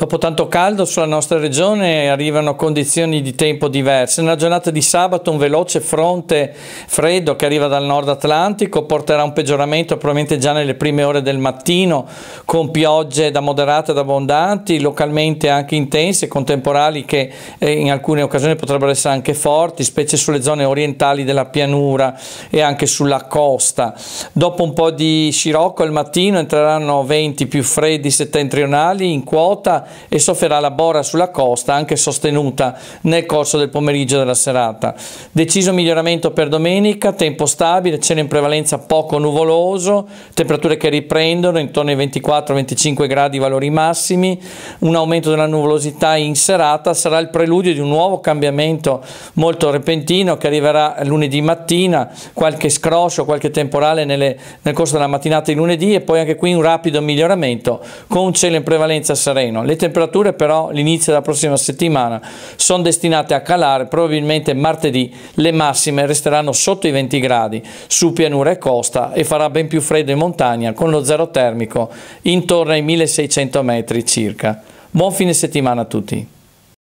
Dopo tanto caldo sulla nostra regione arrivano condizioni di tempo diverse. Nella giornata di sabato un veloce fronte freddo che arriva dal nord Atlantico porterà un peggioramento probabilmente già nelle prime ore del mattino con piogge da moderate ad abbondanti, localmente anche intense, con temporali che eh, in alcune occasioni potrebbero essere anche forti, specie sulle zone orientali della pianura e anche sulla costa. Dopo un po' di scirocco al mattino entreranno venti più freddi settentrionali in quota e sofferà la bora sulla costa anche sostenuta nel corso del pomeriggio della serata. Deciso miglioramento per domenica, tempo stabile, cielo in prevalenza poco nuvoloso, temperature che riprendono intorno ai 24-25 gradi valori massimi, un aumento della nuvolosità in serata sarà il preludio di un nuovo cambiamento molto repentino che arriverà lunedì mattina, qualche scroscio, qualche temporale nelle, nel corso della mattinata di lunedì e poi anche qui un rapido miglioramento con un cielo in prevalenza sereno. Le temperature però l'inizio della prossima settimana sono destinate a calare, probabilmente martedì le massime resteranno sotto i 20 gradi su pianura e costa e farà ben più freddo in montagna con lo zero termico intorno ai 1600 metri circa. Buon fine settimana a tutti!